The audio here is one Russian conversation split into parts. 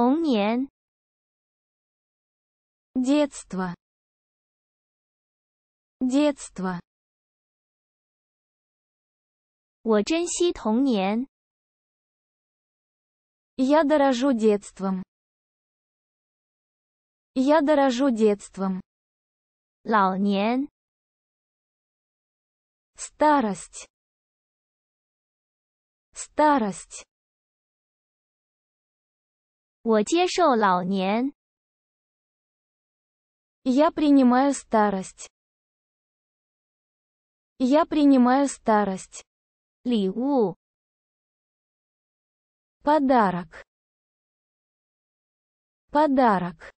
童年 детство детство 我珍惜童年 я дорожу детством я дорожу детством 老年 старость старость 我接受老年. Я принимаю старость. Я принимаю старость. 礼物. Подарок. Подарок.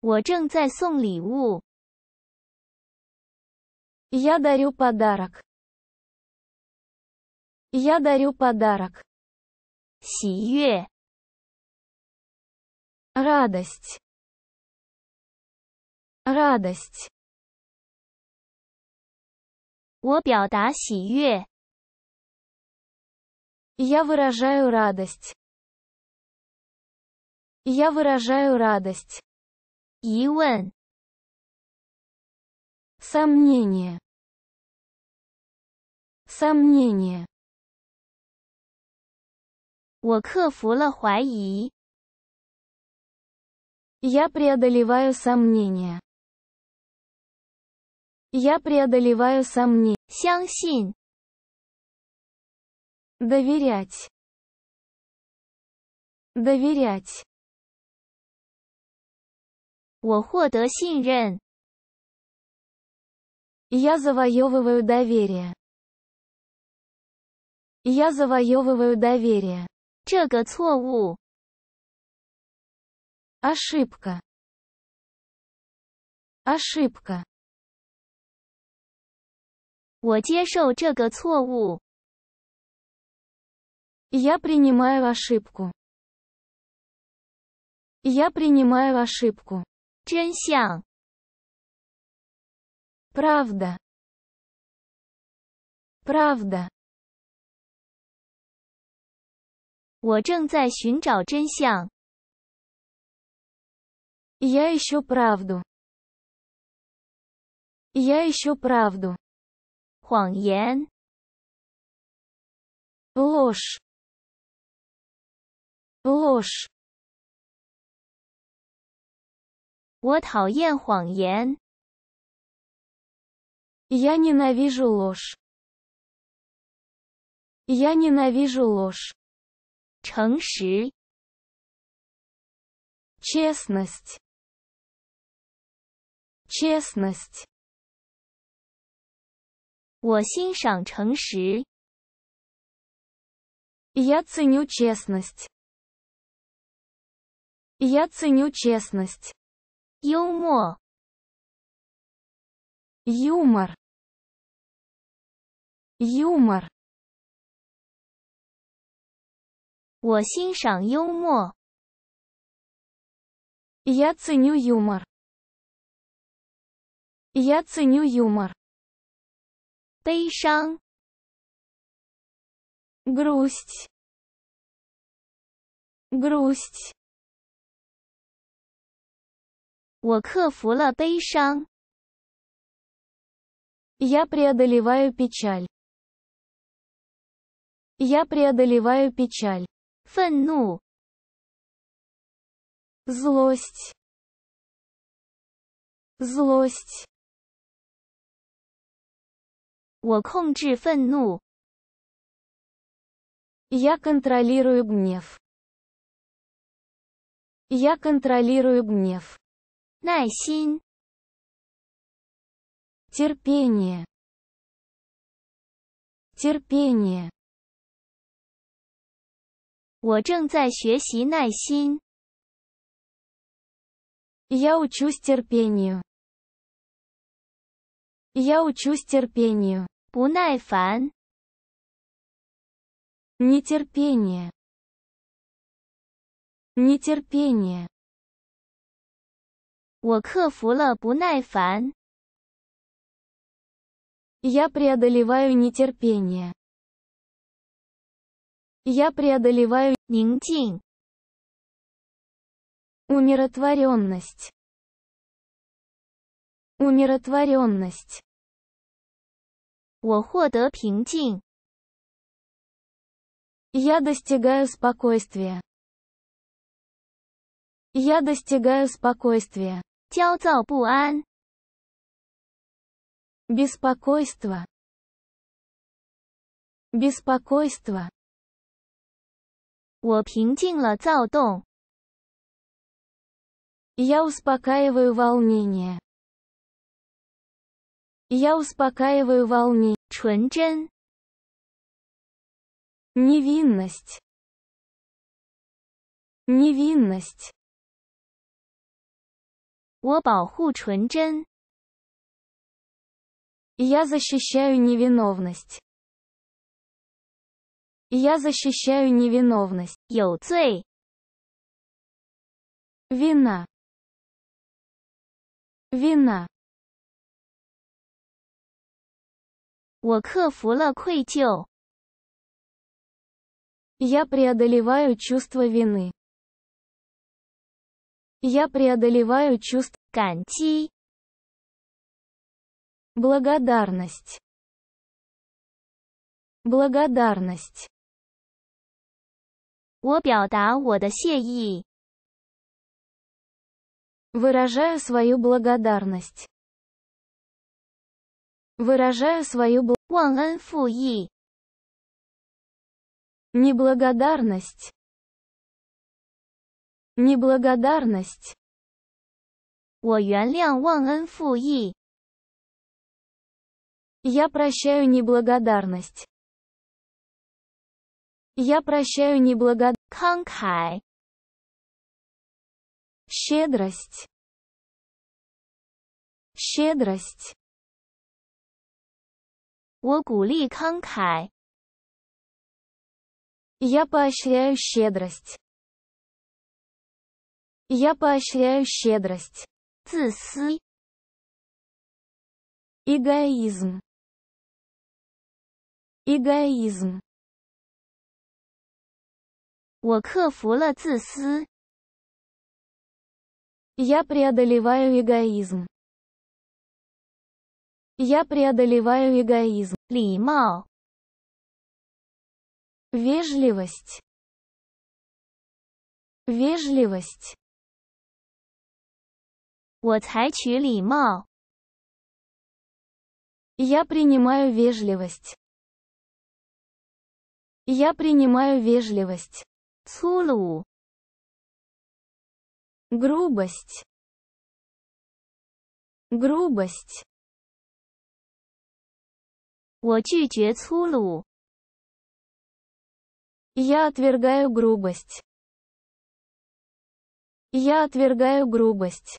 我正在送礼物. Я дарю подарок. Я дарю подарок. 喜悦 радость радость 我表达喜悦 я выражаю радость я выражаю радость иван сомнение сомнение 我克服了怀疑。Я преодолеваю сомнения. Я преодолеваю сомнения. 相信. Доверять. Доверять. 我获得信任. Я завоевываю доверие. Я завоевываю доверие. 这个错误。Ошибка. Ошибка. 我接受这个错误。Я принимаю ошибку. Я принимаю ошибку. Правда. Правда. 我正在寻找真相. Я ищу правду. Я ищу правду. 谎言. Ложь. Ложь. Я ненавижу ложь. Я ненавижу ложь. 诚实 честность честность 我欣赏诚实 я ценю честность я ценю честность 幽默 юмор юмор 我欣赏幽默. Я ценю юмор. Я ценю юмор. 悲伤. Грусть. Грусть. Я преодолеваю печаль. Я преодолеваю печаль. 愤怒 злость злость 我控制愤怒 я контролирую гнев я контролирую гнев 耐心 терпение терпение 我正在学习耐心。Я учусь терпению. Я учусь терпению. 不耐烦 нетерпение нетерпение 我克服了不耐烦 я преодолеваю нетерпение я преодолеваю нингтин. Умиротворенность. Умиротворенность. 我获得平静. Я достигаю спокойствия. Я достигаю спокойствия. 焦躁不安. Беспокойство. Беспокойство. 我平静了躁动. Я успокаиваю волнение. Я успокаиваю волнение. 纯真. Невинность. Невинность. Я защищаю невиновность. Я защищаю невиновность. Йоу цей. Вина. Вина. 我克服了愧疚. Я преодолеваю чувство вины. Я преодолеваю чувство Канти. Благодарность. Благодарность. 我表达我的谢意。Выражаю свою благодарность. Выражаю свою благодарность. 忘恩负义. Неблагодарность. Неблагодарность. Я прощаю неблагодарность. Я прощаю неблагодарность. Ханкхай. Щедрость. Щедрость. Я поощряю щедрость. Я поощряю щедрость. 自私. Эгоизм. Эгоизм. 我克服了自私. Я преодолеваю эгоизм. Я преодолеваю эгоизм. 礼貌. Вежливость. Вежливость. 我采取礼貌. Я принимаю вежливость. Я принимаю вежливость. 粗鲁 грубость грубость 我拒绝粗鲁 я отвергаю грубость я отвергаю грубость